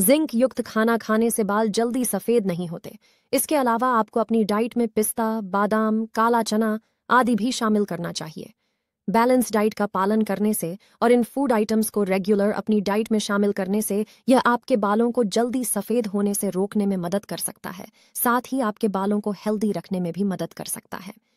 zinc युक्त खाना खाने से बाल जल्दी सफ़ेद नहीं होते इसके अलावा आपको अपनी डाइट में पिस्ता बादाम काला चना आदि भी शामिल करना चाहिए बैलेंस डाइट का पालन करने से और इन फूड आइटम्स को रेगुलर अपनी डाइट में शामिल करने से यह आपके बालों को जल्दी सफ़ेद होने से रोकने में मदद कर सकता है साथ ही आपके बालों को हेल्दी रखने में भी मदद कर सकता है